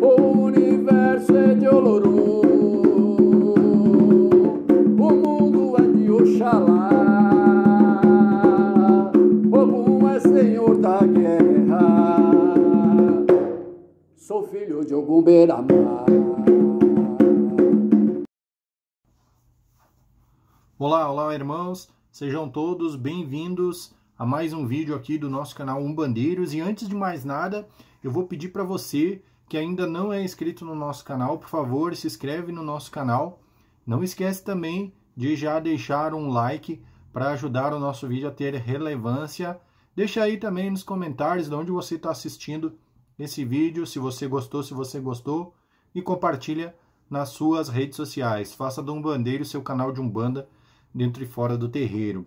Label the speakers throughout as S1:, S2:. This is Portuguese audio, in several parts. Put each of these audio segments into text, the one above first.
S1: O universo é de Olorô, o mundo é de Oxalá, Ogum é senhor da guerra, sou filho de Ogum Beramá. Olá, olá, irmãos, sejam todos bem-vindos a mais um vídeo aqui do nosso canal Umbandeiros e antes de mais nada, eu vou pedir para você que ainda não é inscrito no nosso canal, por favor, se inscreve no nosso canal. Não esquece também de já deixar um like para ajudar o nosso vídeo a ter relevância. Deixa aí também nos comentários de onde você está assistindo esse vídeo, se você gostou, se você gostou, e compartilha nas suas redes sociais. Faça do Umbandeiro seu canal de Umbanda dentro e fora do terreiro.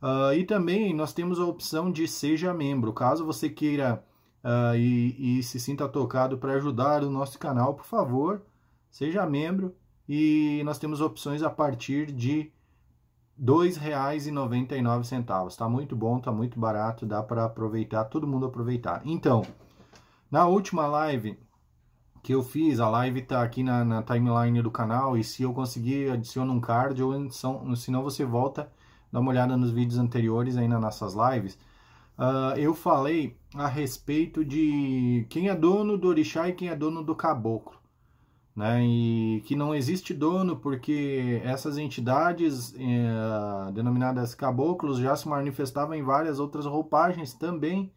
S1: Uh, e também nós temos a opção de seja membro. Caso você queira uh, e, e, se sinta tocado para ajudar o nosso canal, por favor, seja membro. E nós temos opções a partir de R$ 2,99. Está muito bom, está muito barato, dá para aproveitar, todo mundo aproveitar. Então, na última live que eu fiz, a live está aqui na, na, timeline do canal e se eu conseguir, adiciono um card ou se não você volta, dá uma olhada nos vídeos anteriores aí nas nossas lives uh, eu falei a respeito de quem é dono do orixá e quem é dono do caboclo. Né, e que não existe dono porque essas entidades eh, denominadas caboclos já se manifestavam em várias outras roupagens também,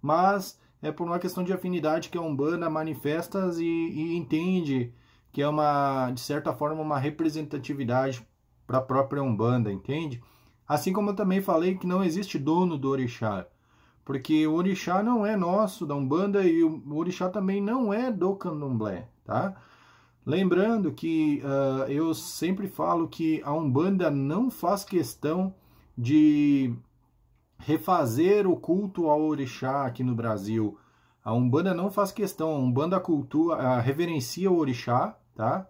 S1: mas é por uma questão de afinidade que a Umbanda manifesta e, e entende que é uma, de certa forma, uma representatividade para a própria Umbanda, entende? Assim como eu também falei que não existe dono do orixá, porque o orixá não é nosso da Umbanda e o orixá também não é do Candomblé, tá? Lembrando que uh, eu sempre falo que a Umbanda não faz questão de refazer o culto ao orixá aqui no Brasil. A Umbanda não faz questão, a Umbanda cultua, uh, reverencia o orixá, tá?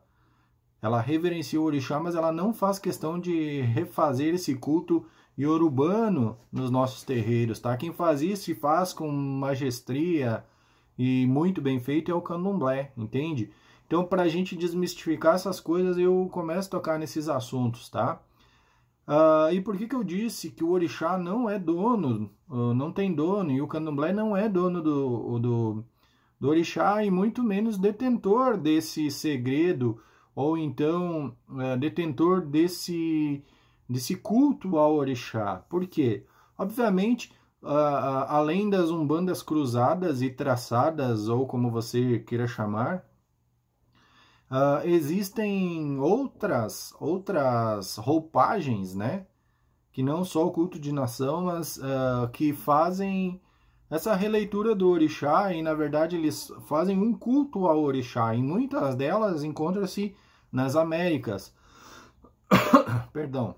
S1: Ela reverencia o orixá, mas ela não faz questão de refazer esse culto e nos nossos terreiros, tá? Quem faz isso e faz com maestria e muito bem feito é o candomblé, entende? Então, para a gente desmistificar essas coisas, eu começo a tocar nesses assuntos, tá? Uh, e por que, que eu disse que o orixá não é dono, uh, não tem dono, e o candomblé não é dono do, do, do orixá e muito menos detentor desse segredo, ou então uh, detentor desse desse culto ao orixá. Por quê? Obviamente, além das umbandas cruzadas e traçadas, ou como você queira chamar, existem outras, outras roupagens, né? Que não só o culto de nação, mas que fazem essa releitura do orixá e, na verdade, eles fazem um culto ao orixá. E muitas delas encontram-se nas Américas. Perdão.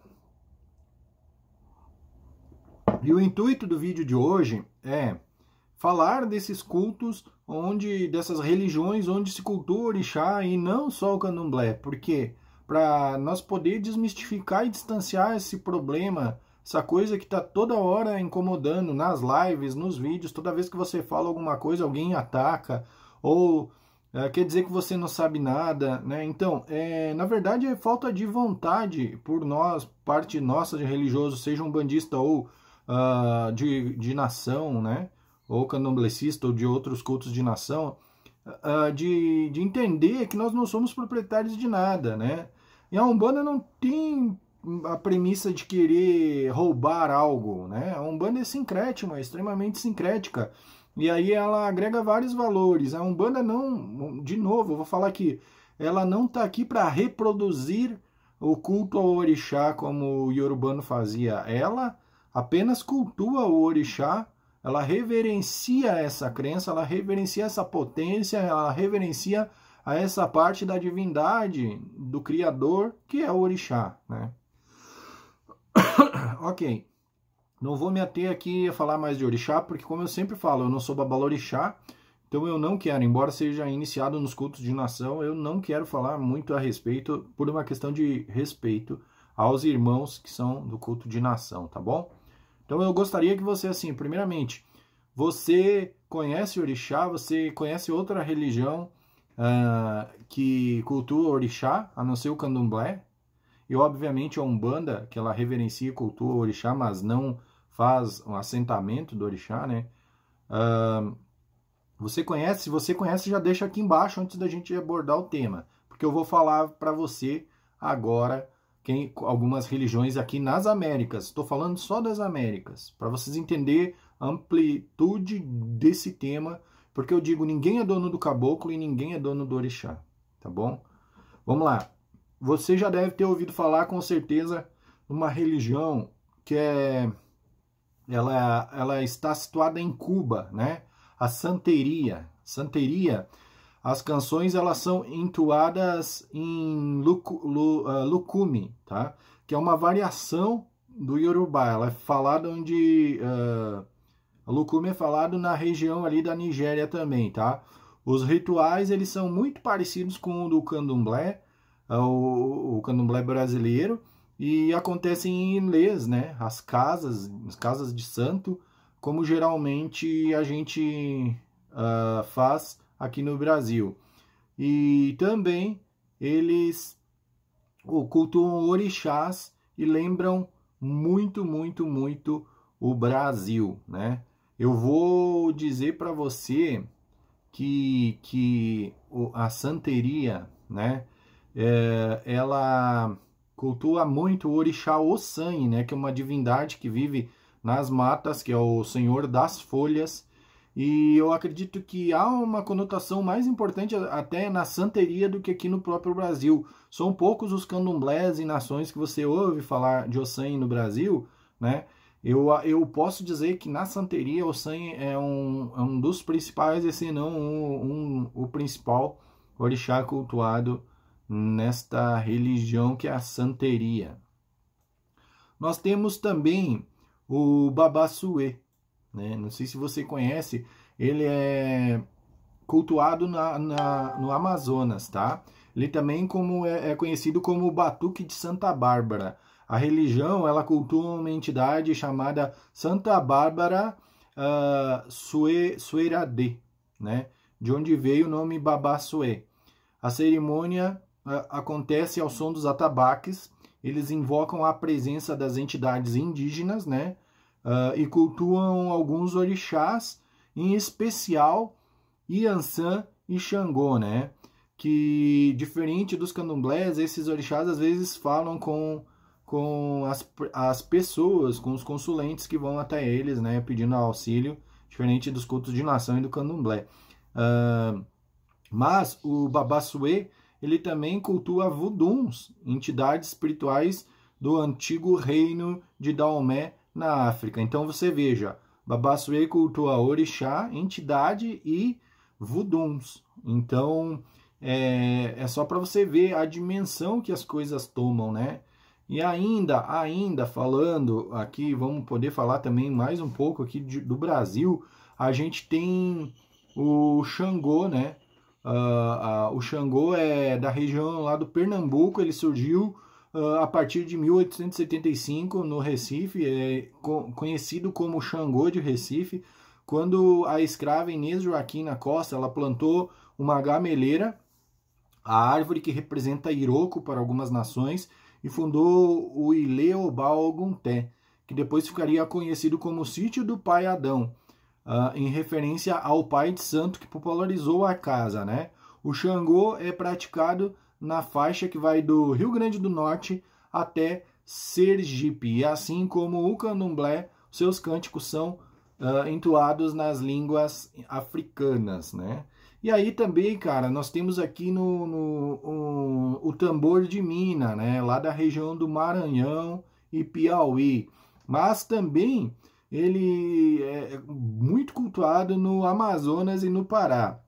S1: E o intuito do vídeo de hoje é falar desses cultos onde dessas religiões onde se cultua orixá e não só o candomblé, porque para nós poder desmistificar e distanciar esse problema, essa coisa que está toda hora incomodando nas lives, nos vídeos, toda vez que você fala alguma coisa, alguém ataca ou é, quer dizer que você não sabe nada, né? Então, é, na verdade, é falta de vontade por nós, parte nossa de religioso, seja um bandista ou uh, de, de nação, né? ou candomblessista, ou de outros cultos de nação, uh, de, de entender que nós não somos proprietários de nada. Né? E a Umbanda não tem a premissa de querer roubar algo. Né? A Umbanda é sincrética, é extremamente sincrética. E aí ela agrega vários valores. A Umbanda não, de novo, vou falar aqui, ela não está aqui para reproduzir o culto ao orixá como o iorubano fazia. Ela apenas cultua o orixá, ela reverencia essa crença, ela reverencia essa potência, ela reverencia a essa parte da divindade, do Criador, que é o orixá, né? ok. Não vou me ater aqui a falar mais de orixá, porque como eu sempre falo, eu não sou babalorixá, então eu não quero, embora seja iniciado nos cultos de nação, eu não quero falar muito a respeito, por uma questão de respeito aos irmãos que são do culto de nação, tá bom? Então eu gostaria que você, assim, primeiramente, você conhece orixá, você conhece outra religião uh, que cultua orixá, a não ser o candomblé, e obviamente a Umbanda, que ela reverencia e cultua orixá, mas não faz um assentamento do orixá, né? Uh, você conhece? Se você conhece, já deixa aqui embaixo antes da gente abordar o tema, porque eu vou falar para você agora quem, algumas religiões aqui nas Américas. Estou falando só das Américas, para vocês entenderem a amplitude desse tema, porque eu digo, ninguém é dono do caboclo e ninguém é dono do orixá, tá bom? Vamos lá. Você já deve ter ouvido falar, com certeza, uma religião que é, ela, ela está situada em Cuba, né? A Santeria. Santeria as canções elas são entoadas em lucume eh, tá? que é uma variação do Yorubá. Ela é falada onde. Uh, Lukumi é falado na região ali da Nigéria também, tá? Os rituais eles são muito parecidos com o do candomblé, eh, o, o candomblé brasileiro, e acontecem em inglês, né? As casas, as casas de santo, como geralmente a gente uh, faz aqui no Brasil. E também eles cultuam orixás e lembram muito, muito, muito o Brasil, né? Eu vou dizer para você que, que a santeria, né? É, ela cultua muito o orixá Ossan, né? Que é uma divindade que vive nas matas, que é o senhor das folhas, e eu acredito que há uma conotação mais importante até na santeria do que aqui no próprio Brasil. São poucos os candomblés e nações que você ouve falar de Ossan no Brasil, né? Eu, eu posso dizer que na santeria Ossan é um, é um dos principais, e se não um, um, o principal orixá cultuado nesta religião que é a santeria. Nós temos também o Babassuê, né? Não sei se você conhece, ele é cultuado na, na no Amazonas, tá? Ele também como é, é conhecido como o Batuque de Santa Bárbara. A religião ela cultua uma entidade chamada Santa Bárbara uh, Sue, né? de onde veio o nome Babassué. A cerimônia uh, acontece ao som dos atabaques, eles invocam a presença das entidades indígenas, né? uh, e cultuam alguns orixás, em especial Iansã e Xangô, né? Que diferente dos candomblés, esses orixás às vezes falam com, com as, as pessoas, com os consulentes que vão até eles, né? Pedindo auxílio, diferente dos cultos de nação e do candomblé. Uh, mas o Babassuê, ele também cultua vuduns, entidades espirituais do antigo reino de Daomé, na África. Então você veja, Babassuê cultua orixá, entidade e vuduns. Então é, é só para você ver a dimensão que as coisas tomam, né? E ainda, ainda falando aqui, vamos poder falar também mais um pouco aqui de, do Brasil. A gente tem o Xangô, né? Uh, uh, o Xangô é da região lá do Pernambuco, ele surgiu uh, a partir de 1875 no Recife, é co conhecido como Xangô de Recife, quando a escrava Inês Joaquina Costa ela plantou uma gameleira, a árvore que representa Iroco para algumas nações, e fundou o Ileobalgunté, que depois ficaria conhecido como Sítio do Pai Adão, uh, em referência ao pai de santo que popularizou a casa. Né? O Xangô é praticado na faixa que vai do Rio Grande do Norte até Sergipe. E assim como o candomblé, seus cânticos são uh, entoados nas línguas africanas, né? E aí também, cara, nós temos aqui no, no um, o tambor de mina, né? Lá da região do Maranhão e Piauí. Mas também ele é, é muito cultuado no Amazonas e no Pará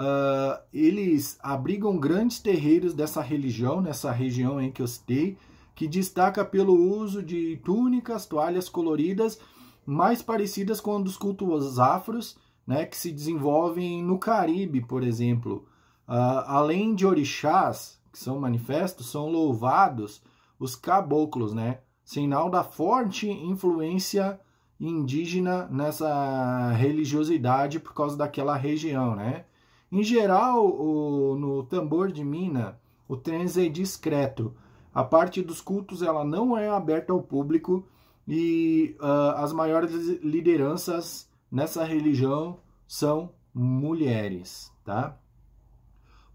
S1: uh, eles abrigam grandes terreiros dessa religião, nessa região em que eu citei, que destaca pelo uso de túnicas, toalhas coloridas, mais parecidas com a dos cultos afros, né, que se desenvolvem no Caribe, por exemplo. Uh, além de orixás, que são manifestos, são louvados os caboclos, né, sinal da forte influência indígena nessa religiosidade por causa daquela região, né? Em geral, o, no tambor de Mina, o trans é discreto. A parte dos cultos ela não é aberta ao público e uh, as maiores lideranças nessa religião são mulheres, tá?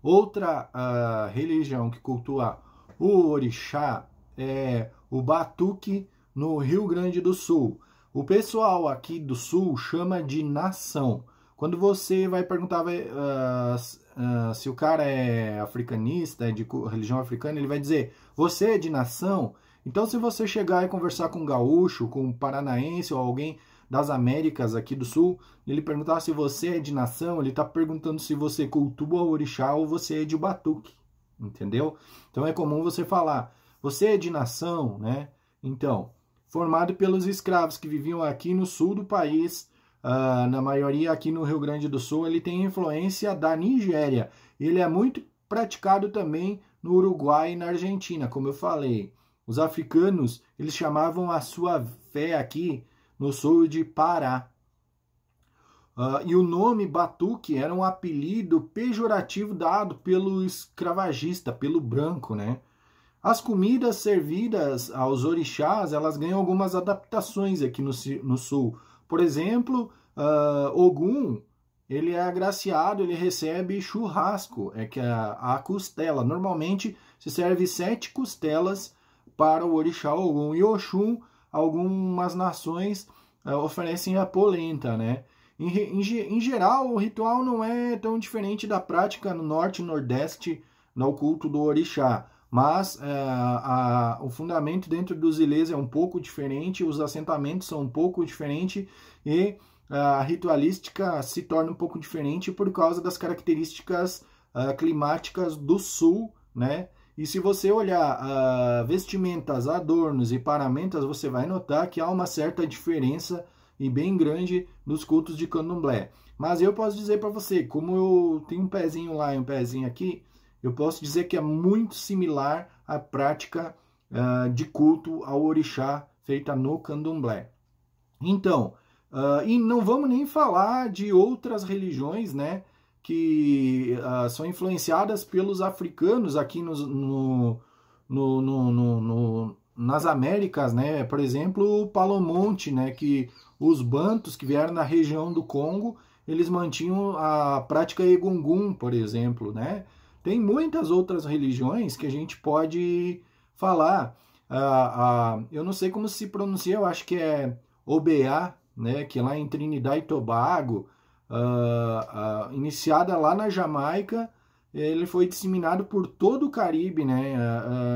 S1: Outra uh, religião que cultua o orixá é o batuque no Rio Grande do Sul. O pessoal aqui do sul chama de nação. Quando você vai perguntar vai, uh, uh, se o cara é africanista, é de religião africana, ele vai dizer: Você é de nação? Então, se você chegar e conversar com um gaúcho, com um paranaense ou alguém das Américas aqui do Sul, ele perguntar se você é de nação, ele está perguntando se você é cultua o orixá ou você é de batuque, entendeu? Então é comum você falar, você é de nação, né? Então, formado pelos escravos que viviam aqui no sul do país, uh, na maioria aqui no Rio Grande do Sul, ele tem influência da Nigéria. Ele é muito praticado também no Uruguai e na Argentina, como eu falei. Os africanos, eles chamavam a sua fé aqui no sul de Pará. Uh, e o nome batuque era um apelido pejorativo dado pelo escravagista, pelo branco, né? As comidas servidas aos orixás, elas ganham algumas adaptações aqui no, no sul. Por exemplo, uh, Ogum, ele é agraciado, ele recebe churrasco, é que a, é a costela. Normalmente se serve sete costelas para o orixá Ogum. E Oxum, algumas nações uh, oferecem a polenta, né? Em, em, em, geral, o ritual não é tão diferente da prática no norte e nordeste no culto do orixá mas é, a, o fundamento dentro dos ilês é um pouco diferente, os assentamentos são um pouco diferentes e é, a ritualística se torna um pouco diferente por causa das características uh, climáticas do sul, né? E se você olhar uh, vestimentas, adornos e paramentos, você vai notar que há uma certa diferença e bem grande nos cultos de candomblé. Mas eu posso dizer para você, como eu tenho um pezinho lá e um pezinho aqui, eu posso dizer que é muito similar à prática uh, de culto ao orixá feita no candomblé. Então, uh, e não vamos nem falar de outras religiões, né? Que uh, são influenciadas pelos africanos aqui no, no, no, no, nas Américas, né? Por exemplo, o Palomonte, né? Que os bantos que vieram na região do Congo, eles mantinham a prática egungun, por exemplo, né? Tem muitas outras religiões que a gente pode falar. Ah, ah, eu não sei como se pronuncia, eu acho que é OBA, né, que é lá em Trinidad e Tobago, ah, iniciada lá na Jamaica, ele foi disseminado por todo o Caribe, né?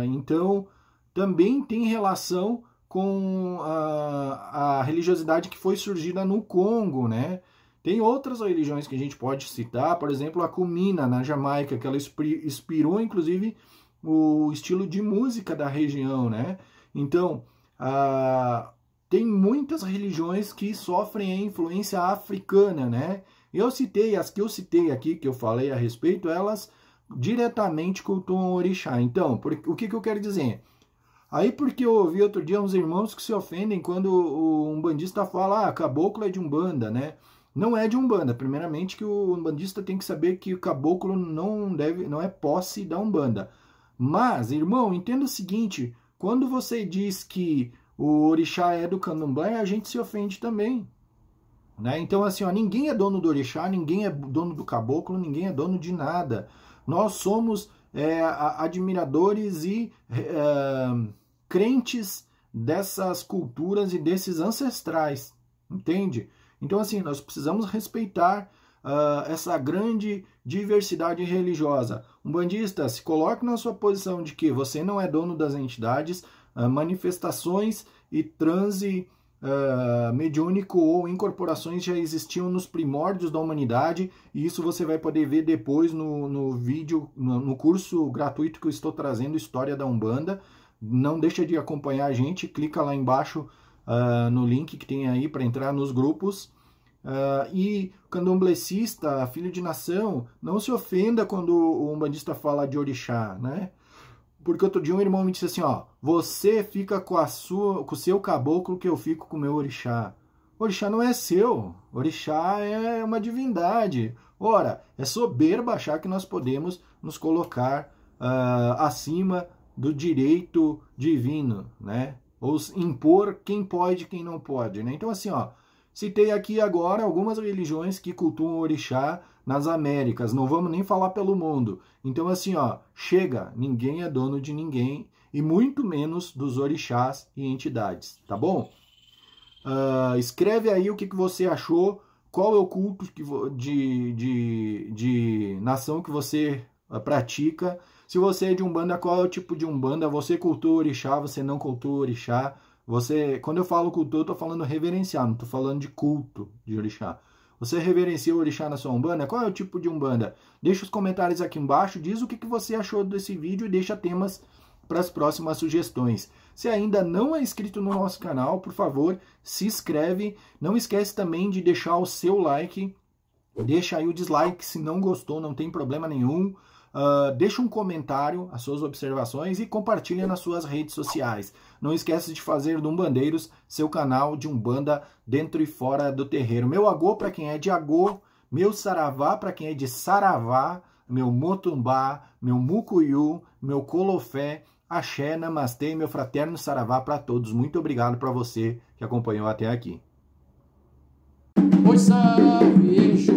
S1: então, também tem relação com a, a religiosidade que foi surgida no Congo, né? Tem outras religiões que a gente pode citar, por exemplo, a Kumina, na Jamaica, que ela inspirou, inclusive, o estilo de música da região, né? Então, a... tem muitas religiões que sofrem a influência africana, né? Eu citei, as que eu citei aqui, que eu falei a respeito, elas diretamente cultuam o orixá. Então, por... o que, que eu quero dizer? Aí porque eu ouvi outro dia uns irmãos que se ofendem quando um bandista fala, ah, caboclo é de umbanda, né? Não é de Umbanda. Primeiramente que o umbandista tem que saber que o caboclo não deve, não é posse da Umbanda. Mas, irmão, entenda o seguinte, quando você diz que o orixá é do candomblé, a gente se ofende também. Né? Então, assim, ó, ninguém é dono do orixá, ninguém é dono do caboclo, ninguém é dono de nada. Nós somos é, admiradores e é, crentes dessas culturas e desses ancestrais, entende? Então, assim, nós precisamos respeitar uh, essa grande diversidade religiosa. Um bandista, se coloque na sua posição de que você não é dono das entidades, uh, manifestações e transe uh, mediúnico ou incorporações já existiam nos primórdios da humanidade, e isso você vai poder ver depois no, no vídeo, no, no curso gratuito que eu estou trazendo, História da Umbanda. Não deixa de acompanhar a gente, clica lá embaixo uh, no link que tem aí para entrar nos grupos. Uh, e candomblessista, filho de nação, não se ofenda quando o umbandista fala de orixá, né? Porque outro dia um irmão me disse assim, ó, você fica com, a sua, com o seu caboclo que eu fico com o meu orixá. Orixá não é seu, orixá é uma divindade. Ora, é soberba achar que nós podemos nos colocar uh, acima do direito divino, né? ou impor quem pode, quem não pode, né? Então assim, ó, citei aqui agora algumas religiões que cultuam o orixá nas Américas, não vamos nem falar pelo mundo. Então assim, ó, chega, ninguém é dono de ninguém e muito menos dos orixás e entidades, tá bom? Uh, escreve aí o que, que você achou, qual é o culto que, de, de, de nação que você pratica se você é de Umbanda, qual é o tipo de Umbanda? Você é cultua orixá, você não cultua orixá. Você, quando eu falo cultua, eu tô falando reverenciar, não tô falando de culto de orixá. Você reverencia o orixá na sua umbanda? Qual é o tipo de umbanda? Deixa os comentários aqui embaixo, diz o que, que você achou desse vídeo e deixa temas para as próximas sugestões. Se ainda não é inscrito no nosso canal, por favor, se inscreve. Não esquece também de deixar o seu like. Deixa aí o dislike se não gostou, não tem problema nenhum. Uh, um comentário, as suas observações e compartilhe nas suas redes sociais. Não esqueça de fazer do Umbandeiros seu canal de Umbanda dentro e fora do terreiro. Meu agô para quem é de agô, meu saravá para quem é de saravá, meu motumbá, meu mucuyu, meu colofé, axé, namastê e meu fraterno saravá para todos. Muito obrigado para você que acompanhou até aqui. salve,